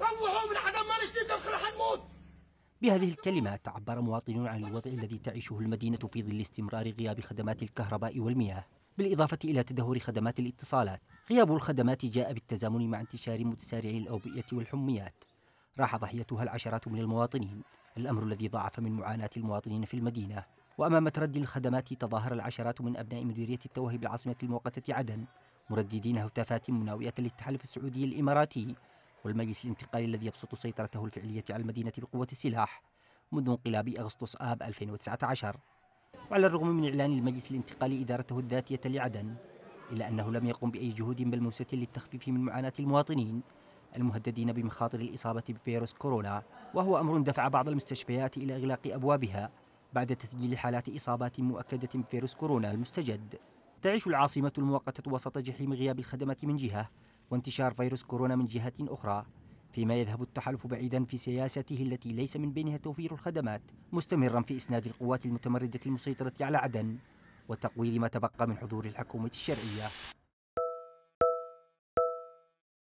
روحوا من عدم ما نشتي حنموت بهذه الكلمات عبر مواطنون عن الوضع الذي تعيشه المدينة في ظل استمرار غياب خدمات الكهرباء والمياه بالإضافة إلى تدهور خدمات الاتصالات غياب الخدمات جاء بالتزامن مع انتشار متسارع الأوبئة والحميات راح ضحيتها العشرات من المواطنين الأمر الذي ضاعف من معاناة المواطنين في المدينة وأمام تردي الخدمات تظاهر العشرات من أبناء مديرية التوهي بالعاصمة المؤقتة عدن مرددين هتافات مناوئة للتحالف السعودي الإماراتي والمجلس الانتقالي الذي يبسط سيطرته الفعلية على المدينة بقوة السلاح منذ انقلاب أغسطس آب 2019 وعلى الرغم من إعلان المجلس الانتقالي إدارته الذاتية لعدن إلا أنه لم يقم بأي جهود ملموسة للتخفيف من معاناة المواطنين المهددين بمخاطر الإصابة بفيروس كورونا وهو أمر دفع بعض المستشفيات إلى إغلاق أبوابها بعد تسجيل حالات إصابات مؤكدة بفيروس كورونا المستجد تعيش العاصمة المؤقتة وسط جحيم غياب الخدمات من جهة وانتشار فيروس كورونا من جهة أخرى فيما يذهب التحالف بعيدا في سياسته التي ليس من بينها توفير الخدمات مستمرا في إسناد القوات المتمردة المسيطرة على عدن وتقويض ما تبقى من حضور الحكومة الشرعية